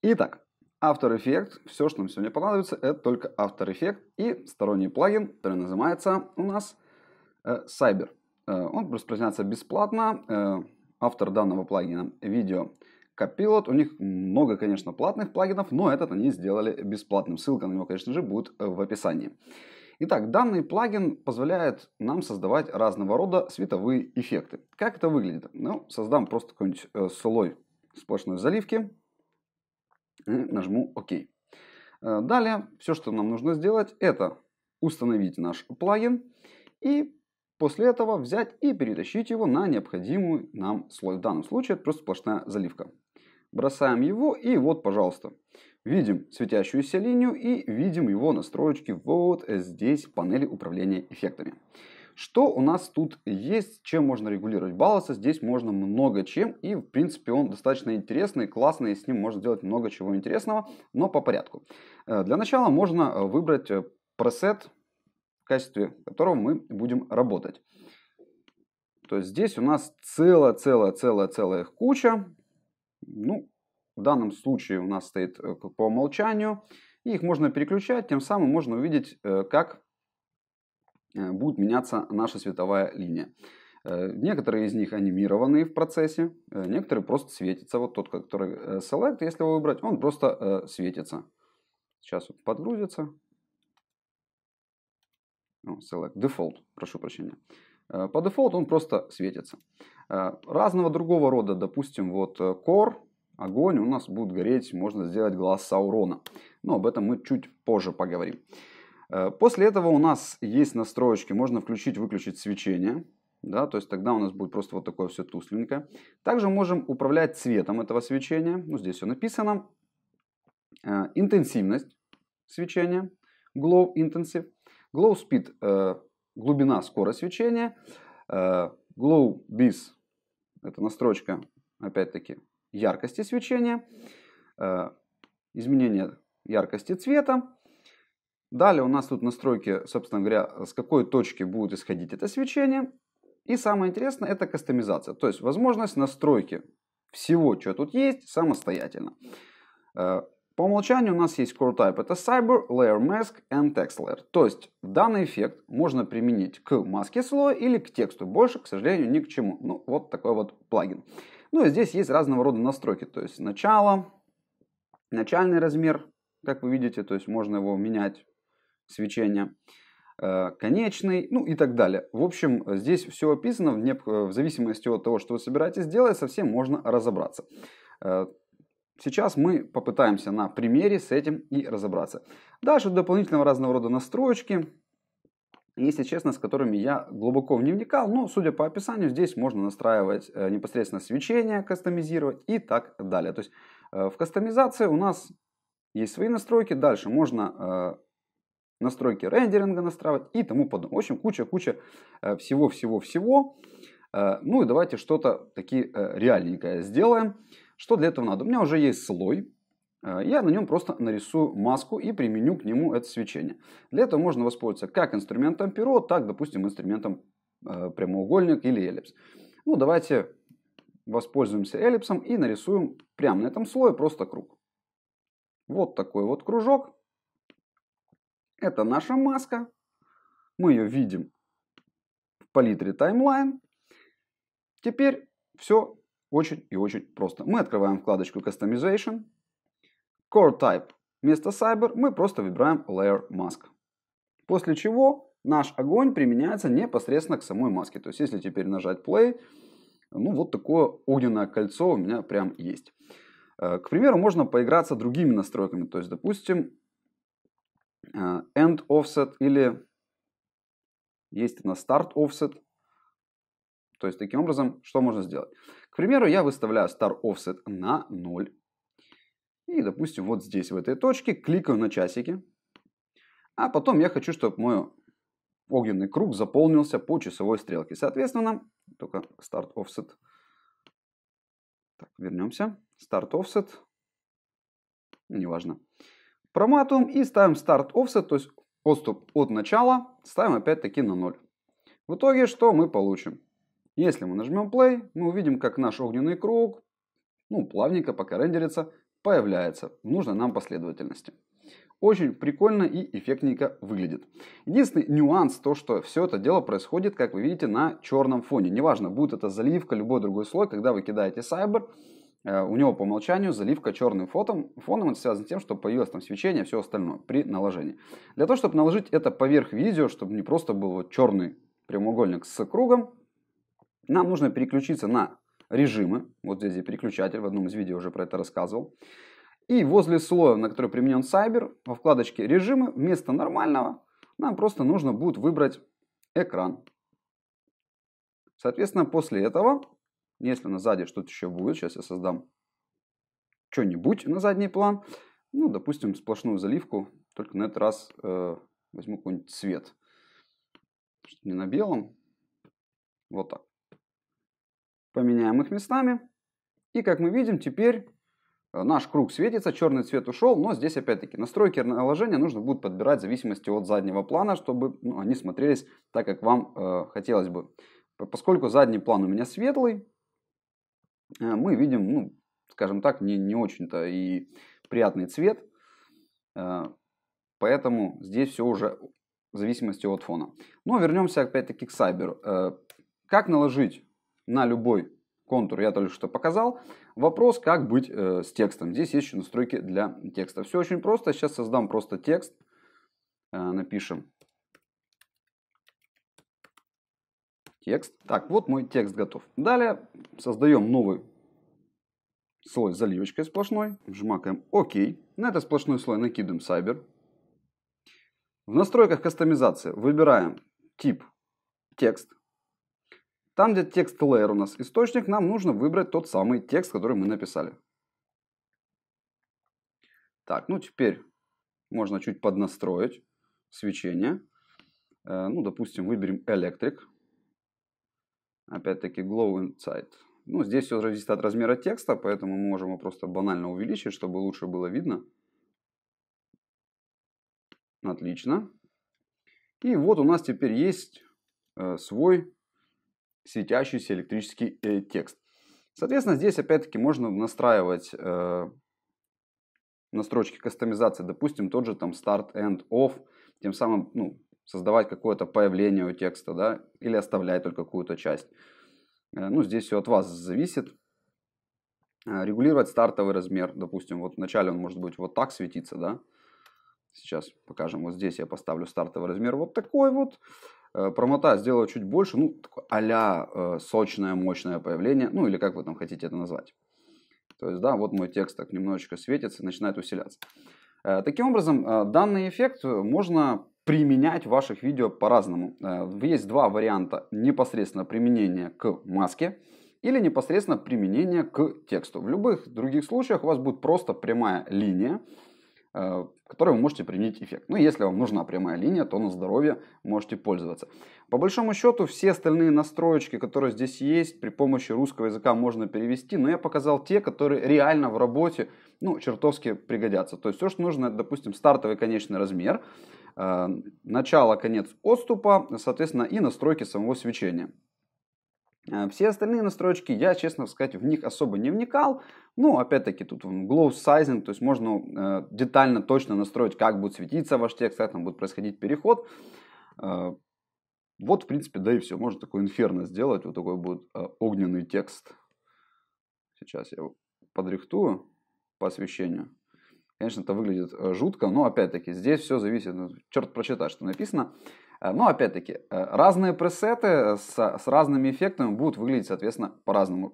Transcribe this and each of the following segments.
Итак, After Effects, все, что нам сегодня понадобится, это только After Effects и сторонний плагин, который называется у нас э, Cyber. Э, он распространяется бесплатно. Э, автор данного плагина видео Copilot. У них много, конечно, платных плагинов, но этот они сделали бесплатным. Ссылка на него, конечно же, будет в описании. Итак, данный плагин позволяет нам создавать разного рода световые эффекты. Как это выглядит? Ну, создам просто какой-нибудь э, слой сплошной заливки нажму ОК. Э, далее, все, что нам нужно сделать, это установить наш плагин и после этого взять и перетащить его на необходимый нам слой. В данном случае это просто сплошная заливка. Бросаем его и вот, пожалуйста, видим светящуюся линию и видим его настроечки вот здесь в панели управления эффектами. Что у нас тут есть, чем можно регулировать? Балласа здесь можно много чем, и в принципе он достаточно интересный, классный, и с ним можно сделать много чего интересного, но по порядку. Э, для начала можно э, выбрать э, пресет, в качестве которого мы будем работать. То есть здесь у нас целая-целая-целая-целая куча. Ну, в данном случае у нас стоит по умолчанию. И их можно переключать, тем самым можно увидеть, как Э, будет меняться наша световая линия. Э, некоторые из них анимированные в процессе, э, некоторые просто светятся. Вот тот, который Select, если его выбрать, он просто светится. Сейчас вот подгрузится. Oh, select, Default, прошу прощения. По дефолту он просто светится. Разного другого рода, допустим, вот Core, огонь у нас будет гореть, можно сделать глаз Саурона. Но об этом мы чуть позже поговорим. Э, после этого у нас есть настроечки, можно включить-выключить свечение. Да, то есть тогда у нас будет просто вот такое все тусленькое. Также можем управлять цветом этого свечения. Ну, здесь все написано. Э, интенсивность свечения. Glow Intensive. Glow Speed э, – глубина, скорость свечения. Glow Biz – это настройка, опять-таки, яркости свечения. Изменение яркости цвета. Далее у нас тут настройки, собственно говоря, с какой точки будет исходить это свечение. И самое интересное, это кастомизация. То есть возможность настройки всего, что тут есть, самостоятельно. Э, по умолчанию у нас есть Core Type. Это Cyber, Layer Mask and Text Layer. То есть данный эффект можно применить к маске слоя или к тексту. Больше, к сожалению, ни к чему. Ну, вот такой вот плагин. Ну и здесь есть разного рода настройки. То есть начало, начальный размер, как вы видите. То есть можно его менять свечения э, конечный, ну и так далее. В общем, здесь все описано, в, неп... Э, в зависимости от того, что вы собираетесь делать, совсем можно разобраться. Э, сейчас мы попытаемся на примере с этим и разобраться. Дальше дополнительного разного рода настроечки, если честно, с которыми я глубоко не вникал, но судя по описанию, здесь можно настраивать непосредственно свечение, кастомизировать и так далее. То есть в кастомизации у нас есть свои настройки, дальше можно настройки рендеринга настраивать и тому подобное. В общем, куча-куча э, всего-всего-всего. Э, ну и давайте что-то такие э, реальненькое сделаем. Что для этого надо? У меня уже есть слой. Я на нем просто нарисую маску и применю к нему это свечение. Для этого можно воспользоваться как инструментом перо, так, допустим, инструментом прямоугольник или эллипс. Ну, давайте воспользуемся эллипсом и нарисуем прямо на этом слое просто круг. Вот такой вот кружок. Это наша маска. Мы ее видим в палитре таймлайн. Теперь все очень и очень просто. Мы открываем вкладочку Customization. Core Type вместо Cyber мы просто выбираем Layer Mask. После чего наш огонь применяется непосредственно к самой маске. То есть если теперь нажать Play, ну вот такое огненное кольцо у меня прям есть. Э, к примеру, можно поиграться другими настройками. То есть, допустим, Э, end offset или есть на start offset. То есть таким образом, что можно сделать? К примеру, я выставляю start offset на 0. И, допустим, вот здесь, в этой точке, кликаю на часики. А потом я хочу, чтобы мой огненный круг заполнился по часовой стрелке. Соответственно, только start offset. Так, вернемся. Start offset. Неважно. важно проматываем и ставим старт offset, то есть отступ от начала, ставим опять-таки на 0. В итоге что мы получим? Если мы нажмем play, мы увидим, как наш огненный круг, ну, плавненько пока рендерится, появляется в нужной нам последовательности. Очень прикольно и эффектненько выглядит. Единственный нюанс то, что все это дело происходит, как вы видите, на черном фоне. Неважно, будет это заливка, любой другой слой, когда вы кидаете сайбер, Э, у него по умолчанию заливка черным фотом. Фоном это связано с тем, что появилось там свечение, все остальное при наложении. Для того, чтобы наложить это поверх видео, чтобы не просто был вот черный прямоугольник с кругом, нам нужно переключиться на режимы. Вот здесь и переключатель, в одном из видео уже про это рассказывал. И возле слоя, на который применен Cyber, во вкладочке «Режимы» вместо нормального нам просто нужно будет выбрать экран. Соответственно, после этого ну, если на сзади что-то еще будет, сейчас я создам что-нибудь на задний план. Ну, допустим, сплошную заливку, только на этот раз э, возьму какой-нибудь цвет. Не на белом. Вот так. Поменяем их местами. И как мы видим, теперь э, наш круг светится, черный цвет ушел, но здесь опять-таки настройки наложения нужно будет подбирать в зависимости от заднего плана, чтобы ну, они смотрелись так, как вам э, хотелось бы. Поскольку задний план у меня светлый, Э, мы видим, ну, скажем так, не, не очень-то и приятный цвет. Э, поэтому здесь все уже в зависимости от фона. Но вернемся опять-таки к Cyber. Э, как наложить на любой контур, я только что показал. Вопрос, как быть с текстом. Здесь есть еще настройки для текста. Все очень просто. Сейчас создам просто текст. напишем Текст. Так, вот мой текст готов. Далее создаем новый слой с заливочкой сплошной. Жмакаем ОК. На этот сплошной слой накидываем Cyber. В настройках кастомизации выбираем тип текст. Там, где текст layer у нас источник, нам нужно выбрать тот самый текст, который мы написали. Так, ну теперь можно чуть поднастроить свечение. Э, ну, допустим, выберем электрик. Опять-таки Glow Insight. Ну, здесь все зависит от размера текста, поэтому мы можем его просто банально увеличить, чтобы лучше было видно. Отлично. И вот у нас теперь есть э, свой светящийся электрический э, текст. Соответственно, здесь опять-таки можно настраивать э, настройки кастомизации, допустим, тот же там start, end, off, тем самым ну, создавать какое-то появление у текста, да, или оставлять только какую-то часть. Э, ну, здесь все от вас зависит. Э, регулировать стартовый размер, допустим, вот вначале он может быть вот так светиться, да. Сейчас покажем, вот здесь я поставлю стартовый размер вот такой вот. Э, Промота сделаю чуть больше, ну, а сочное, мощное появление, ну, или как вы там хотите это назвать. То есть, да, вот мой текст так немножечко светится, начинает усиляться. Таким образом, данный эффект можно применять в ваших видео по-разному. Э, есть два варианта непосредственно применение к маске или непосредственно применение к тексту. В любых других случаях у вас будет просто прямая линия, э, которой вы можете применить эффект. Ну, если вам нужна прямая линия, то на здоровье можете пользоваться. По большому счету, все остальные настроечки, которые здесь есть, при помощи русского языка можно перевести, но я показал те, которые реально в работе, ну, чертовски пригодятся. То есть все, что нужно, это, допустим, стартовый конечный размер, Эм, начало, конец отступа, соответственно, и настройки самого свечения. Э, все остальные настройки я, честно сказать, в них особо не вникал. Ну, опять-таки, тут glow sizing, то есть можно э, детально, точно настроить, как будет светиться ваш текст, как там будет происходить переход. Э, вот, в принципе, да и все. Можно такое инферно сделать. Вот такой будет огненный текст. Сейчас я его подрихтую по освещению. Конечно, это выглядит э, жутко, но опять-таки здесь все зависит, ну, черт прочитать, что написано. Э, но опять-таки, э, разные пресеты с, с разными эффектами будут выглядеть, соответственно, по-разному.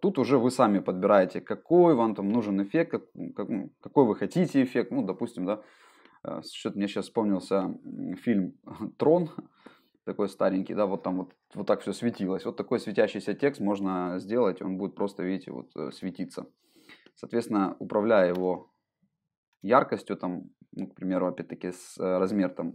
Тут уже вы сами подбираете, какой вам там нужен эффект, как, как, ну, какой вы хотите эффект. Ну, допустим, да, что-то мне сейчас вспомнился фильм «Трон», такой старенький, да, вот там вот, вот так все светилось. Вот такой светящийся текст можно сделать, он будет просто, видите, вот светиться. Соответственно, управляя его яркостью, там, ну, к примеру, опять-таки с э, размер там,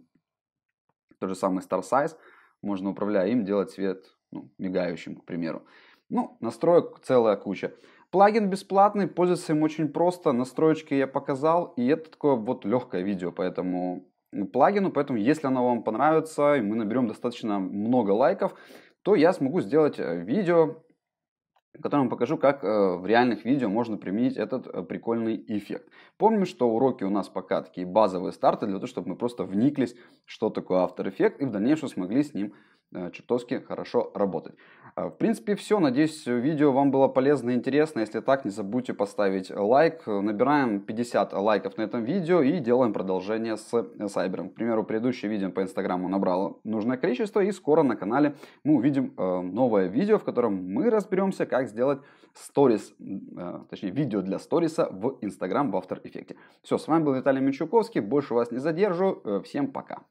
тот же самый Star Size, можно, управляя им, делать цвет ну, мигающим, к примеру. Ну, настроек целая куча. Плагин бесплатный, пользоваться им очень просто. Настроечки я показал, и это такое вот легкое видео по этому плагину. Поэтому, если оно вам понравится, и мы наберем достаточно много лайков, то я смогу сделать э, видео котором покажу, как э, в реальных видео можно применить этот э, прикольный эффект. Помним, что уроки у нас пока такие базовые старты, для того, чтобы мы просто вниклись, что такое автор эффект и в дальнейшем смогли с ним э, чертовски хорошо работать. А, в принципе, все. Надеюсь, видео вам было полезно и интересно. Если так, не забудьте поставить лайк. Набираем 50 лайков на этом видео и делаем продолжение с э, Сайбером. К примеру, предыдущее видео по Инстаграму набрало нужное количество, и скоро на канале мы увидим э, новое видео, в котором мы разберемся, как сделать сторис, э, точнее, видео для сториса в Инстаграм в After Effects. Все, с вами был Виталий Менчуковский. Больше вас не задержу. Всем пока.